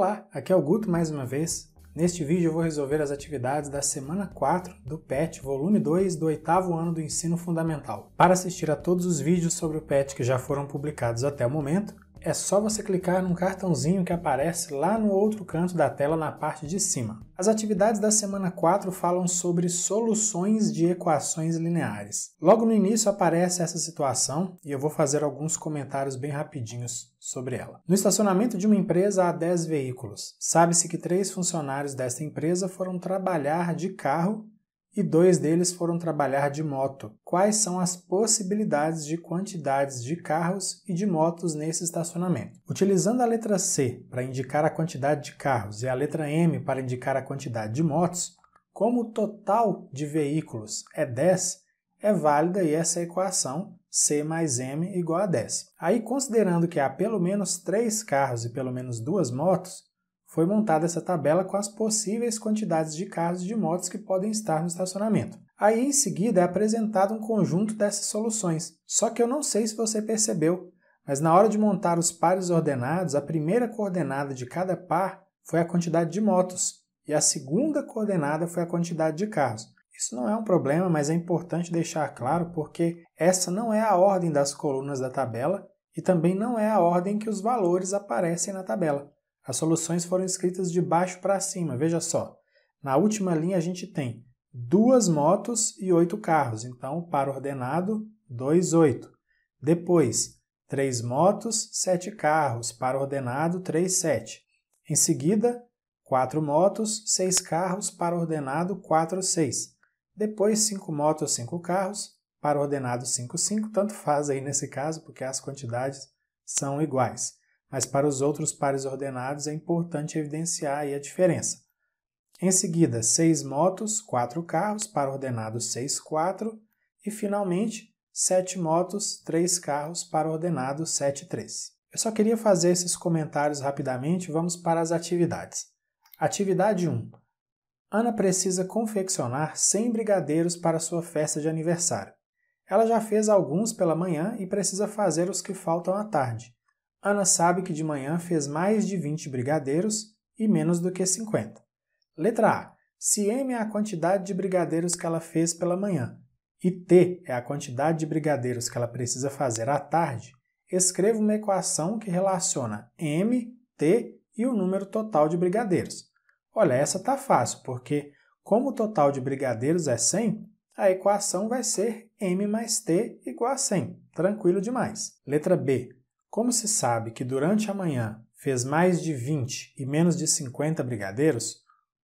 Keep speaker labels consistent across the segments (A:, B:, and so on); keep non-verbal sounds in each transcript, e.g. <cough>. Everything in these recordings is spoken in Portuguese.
A: Olá, aqui é o Guto mais uma vez. Neste vídeo eu vou resolver as atividades da semana 4 do PET, volume 2 do oitavo ano do ensino fundamental. Para assistir a todos os vídeos sobre o PET que já foram publicados até o momento, é só você clicar num cartãozinho que aparece lá no outro canto da tela na parte de cima. As atividades da semana 4 falam sobre soluções de equações lineares. Logo no início aparece essa situação e eu vou fazer alguns comentários bem rapidinhos sobre ela. No estacionamento de uma empresa há 10 veículos. Sabe-se que três funcionários desta empresa foram trabalhar de carro e dois deles foram trabalhar de moto. Quais são as possibilidades de quantidades de carros e de motos nesse estacionamento? Utilizando a letra C para indicar a quantidade de carros e a letra M para indicar a quantidade de motos, como o total de veículos é 10, é válida essa equação C mais M igual a 10. Aí, considerando que há pelo menos 3 carros e pelo menos 2 motos, foi montada essa tabela com as possíveis quantidades de carros e de motos que podem estar no estacionamento. Aí em seguida é apresentado um conjunto dessas soluções. Só que eu não sei se você percebeu, mas na hora de montar os pares ordenados, a primeira coordenada de cada par foi a quantidade de motos e a segunda coordenada foi a quantidade de carros. Isso não é um problema, mas é importante deixar claro porque essa não é a ordem das colunas da tabela e também não é a ordem que os valores aparecem na tabela. As soluções foram escritas de baixo para cima, veja só. Na última linha a gente tem duas motos e oito carros, então para ordenado, 2, 8. Depois, três motos, sete carros, para ordenado, 3, 7. Em seguida, quatro motos, seis carros, para ordenado, 4, 6. Depois, cinco motos, cinco carros, para ordenado 5, 5, tanto faz aí nesse caso, porque as quantidades são iguais mas para os outros pares ordenados é importante evidenciar a diferença. Em seguida, seis motos, quatro carros, para ordenado 6, 4. E, finalmente, sete motos, três carros, para ordenado 7, 3. Eu só queria fazer esses comentários rapidamente, vamos para as atividades. Atividade 1. Ana precisa confeccionar 100 brigadeiros para sua festa de aniversário. Ela já fez alguns pela manhã e precisa fazer os que faltam à tarde. Ana sabe que de manhã fez mais de 20 brigadeiros e menos do que 50. Letra A. Se M é a quantidade de brigadeiros que ela fez pela manhã e T é a quantidade de brigadeiros que ela precisa fazer à tarde, escreva uma equação que relaciona M, T e o número total de brigadeiros. Olha, essa tá fácil, porque como o total de brigadeiros é 100, a equação vai ser M mais T igual a 100. Tranquilo demais. Letra B. Como se sabe que durante a manhã fez mais de 20 e menos de 50 brigadeiros,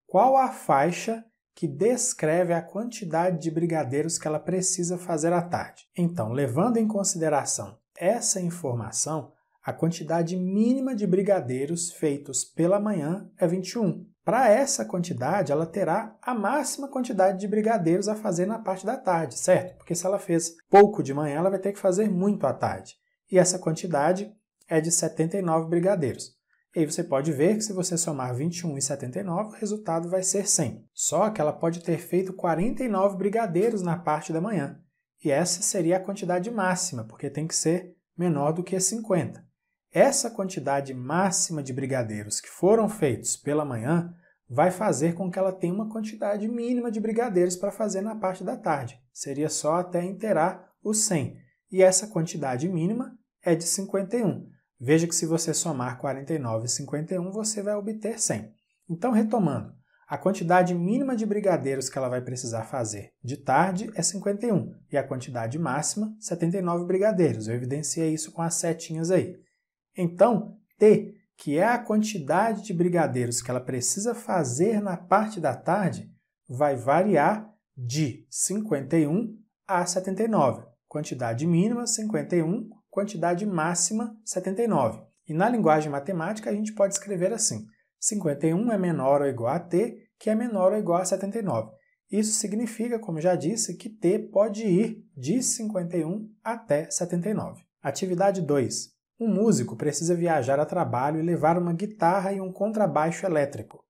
A: qual a faixa que descreve a quantidade de brigadeiros que ela precisa fazer à tarde? Então, levando em consideração essa informação, a quantidade mínima de brigadeiros feitos pela manhã é 21. Para essa quantidade, ela terá a máxima quantidade de brigadeiros a fazer na parte da tarde, certo? Porque se ela fez pouco de manhã, ela vai ter que fazer muito à tarde e essa quantidade é de 79 brigadeiros. E aí você pode ver que se você somar 21 e 79, o resultado vai ser 100. Só que ela pode ter feito 49 brigadeiros na parte da manhã. E essa seria a quantidade máxima, porque tem que ser menor do que 50. Essa quantidade máxima de brigadeiros que foram feitos pela manhã vai fazer com que ela tenha uma quantidade mínima de brigadeiros para fazer na parte da tarde. Seria só até inteirar o 100 e essa quantidade mínima é de 51. Veja que se você somar 49 e 51, você vai obter 100. Então, retomando, a quantidade mínima de brigadeiros que ela vai precisar fazer de tarde é 51 e a quantidade máxima, 79 brigadeiros. Eu evidenciei isso com as setinhas aí. Então, T, que é a quantidade de brigadeiros que ela precisa fazer na parte da tarde, vai variar de 51 a 79 quantidade mínima 51, quantidade máxima 79. E na linguagem matemática a gente pode escrever assim: 51 é menor ou igual a t, que é menor ou igual a 79. Isso significa, como já disse, que t pode ir de 51 até 79. Atividade 2. Um músico precisa viajar a trabalho e levar uma guitarra e um contrabaixo elétrico.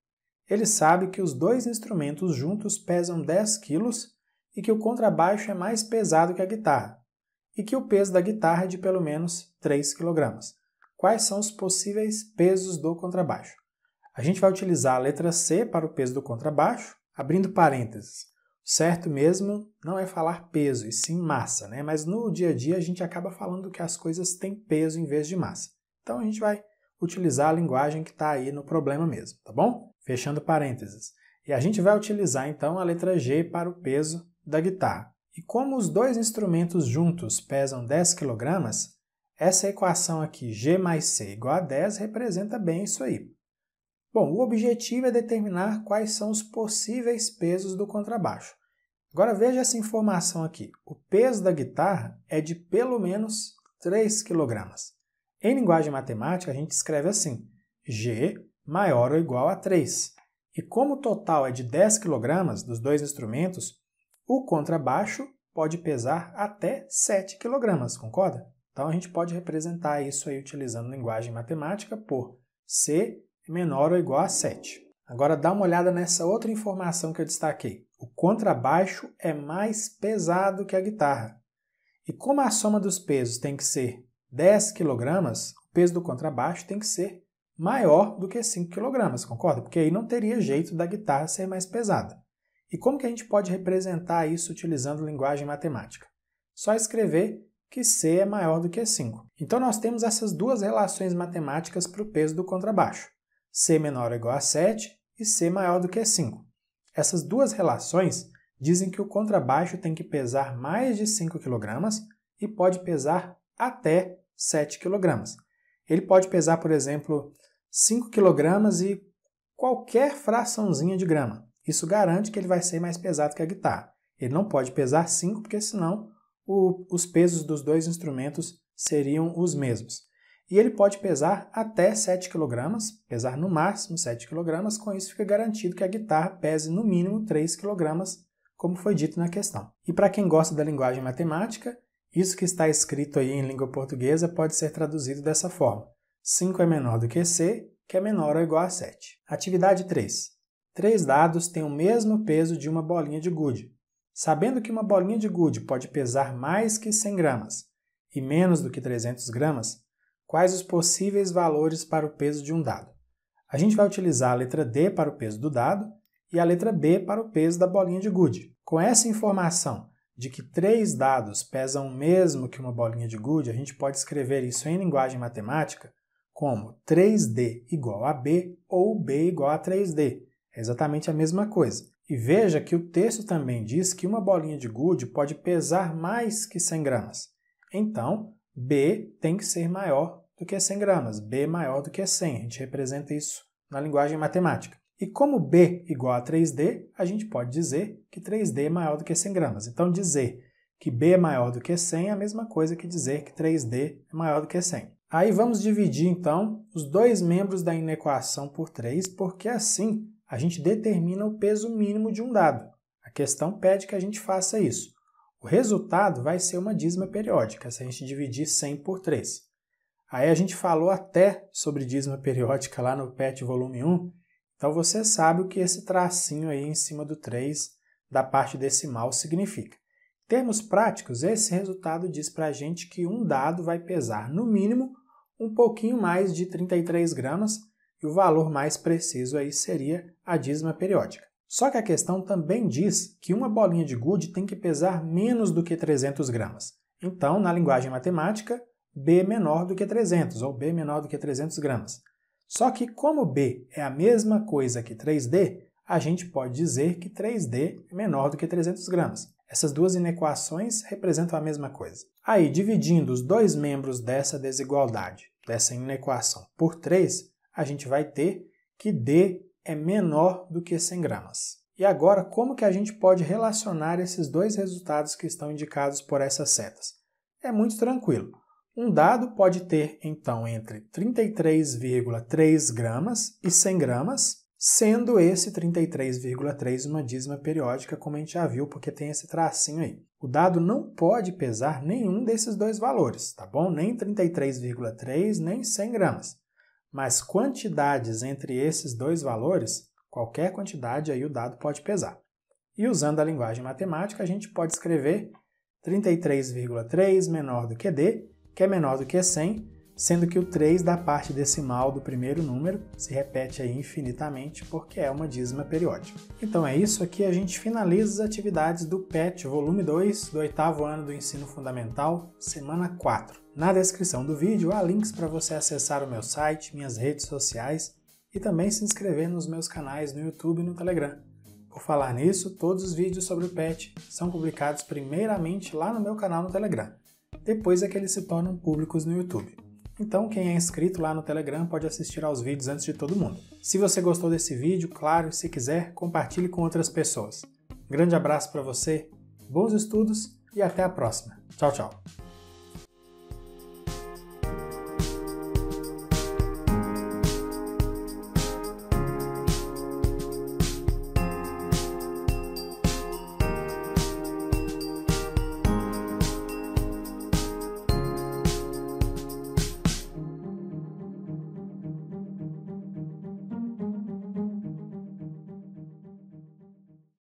A: Ele sabe que os dois instrumentos juntos pesam 10 quilos e que o contrabaixo é mais pesado que a guitarra, e que o peso da guitarra é de pelo menos 3 kg. Quais são os possíveis pesos do contrabaixo? A gente vai utilizar a letra C para o peso do contrabaixo, abrindo parênteses. O certo mesmo não é falar peso, e sim massa, né? Mas no dia a dia a gente acaba falando que as coisas têm peso em vez de massa. Então a gente vai utilizar a linguagem que está aí no problema mesmo, tá bom? Fechando parênteses. E a gente vai utilizar então a letra G para o peso da guitarra. E como os dois instrumentos juntos pesam 10 kg, essa equação aqui, G mais C igual a 10, representa bem isso aí. Bom, o objetivo é determinar quais são os possíveis pesos do contrabaixo. Agora veja essa informação aqui. O peso da guitarra é de pelo menos 3 kg. Em linguagem matemática, a gente escreve assim, G maior ou igual a 3. E como o total é de 10 kg dos dois instrumentos, o contrabaixo pode pesar até 7 kg, concorda? Então a gente pode representar isso aí utilizando linguagem matemática por C menor ou igual a 7. Agora dá uma olhada nessa outra informação que eu destaquei. O contrabaixo é mais pesado que a guitarra. E como a soma dos pesos tem que ser 10 kg, o peso do contrabaixo tem que ser maior do que 5 kg, concorda? Porque aí não teria jeito da guitarra ser mais pesada. E como que a gente pode representar isso utilizando linguagem matemática? Só escrever que C é maior do que 5. Então nós temos essas duas relações matemáticas para o peso do contrabaixo. C menor ou igual a 7 e C maior do que 5. Essas duas relações dizem que o contrabaixo tem que pesar mais de 5 kg e pode pesar até 7 kg. Ele pode pesar, por exemplo, 5 kg e qualquer fraçãozinha de grama. Isso garante que ele vai ser mais pesado que a guitarra. Ele não pode pesar 5, porque senão o, os pesos dos dois instrumentos seriam os mesmos. E ele pode pesar até 7 kg, pesar no máximo 7 kg, com isso fica garantido que a guitarra pese no mínimo 3 kg, como foi dito na questão. E para quem gosta da linguagem matemática, isso que está escrito aí em língua portuguesa pode ser traduzido dessa forma: 5 é menor do que C, que é menor ou igual a 7. Atividade 3 três dados têm o mesmo peso de uma bolinha de gude. Sabendo que uma bolinha de gude pode pesar mais que 100 gramas e menos do que 300 gramas, quais os possíveis valores para o peso de um dado? A gente vai utilizar a letra D para o peso do dado e a letra B para o peso da bolinha de gude. Com essa informação de que três dados pesam o mesmo que uma bolinha de gude, a gente pode escrever isso em linguagem matemática como 3D igual a B ou B igual a 3D. É exatamente a mesma coisa. E veja que o texto também diz que uma bolinha de gude pode pesar mais que 100 gramas. Então, B tem que ser maior do que 100 gramas, B maior do que 100. A gente representa isso na linguagem matemática. E como B igual a 3D, a gente pode dizer que 3D é maior do que 100 gramas. Então, dizer que B é maior do que 100 é a mesma coisa que dizer que 3D é maior do que 100. Aí vamos dividir, então, os dois membros da inequação por 3, porque assim a gente determina o peso mínimo de um dado. A questão pede que a gente faça isso. O resultado vai ser uma dízima periódica, se a gente dividir 100 por 3. Aí a gente falou até sobre dízima <laughs> periódica lá no PET volume 1, então você sabe o que esse tracinho aí em cima do 3 da parte decimal significa. Em termos práticos, esse resultado diz para a gente que um dado vai pesar, no mínimo, um pouquinho mais de 33 gramas, e o valor mais preciso aí seria a dízima periódica. Só que a questão também diz que uma bolinha de gude tem que pesar menos do que 300 gramas. Então, na linguagem matemática, B menor do que 300, ou B menor do que 300 gramas. Só que como B é a mesma coisa que 3D, a gente pode dizer que 3D é menor do que 300 gramas. Essas duas inequações representam a mesma coisa. Aí, dividindo os dois membros dessa desigualdade, dessa inequação, por 3, a gente vai ter que D é menor do que 100 gramas. E agora, como que a gente pode relacionar esses dois resultados que estão indicados por essas setas? É muito tranquilo. Um dado pode ter, então, entre 33,3 gramas e 100 gramas, sendo esse 33,3 uma dízima periódica, como a gente já viu, porque tem esse tracinho aí. O dado não pode pesar nenhum desses dois valores, tá bom? Nem 33,3, nem 100 gramas mas quantidades entre esses dois valores, qualquer quantidade aí o dado pode pesar. E usando a linguagem matemática, a gente pode escrever 33,3 menor do que D, que é menor do que 100, sendo que o 3 da parte decimal do primeiro número se repete aí infinitamente porque é uma dízima periódica. Então é isso, aqui a gente finaliza as atividades do PET volume 2 do oitavo ano do ensino fundamental, semana 4. Na descrição do vídeo há links para você acessar o meu site, minhas redes sociais e também se inscrever nos meus canais no YouTube e no Telegram. Por falar nisso, todos os vídeos sobre o PET são publicados primeiramente lá no meu canal no Telegram. Depois é que eles se tornam públicos no YouTube. Então, quem é inscrito lá no Telegram pode assistir aos vídeos antes de todo mundo. Se você gostou desse vídeo, claro, se quiser, compartilhe com outras pessoas. Grande abraço para você, bons estudos e até a próxima. Tchau, tchau.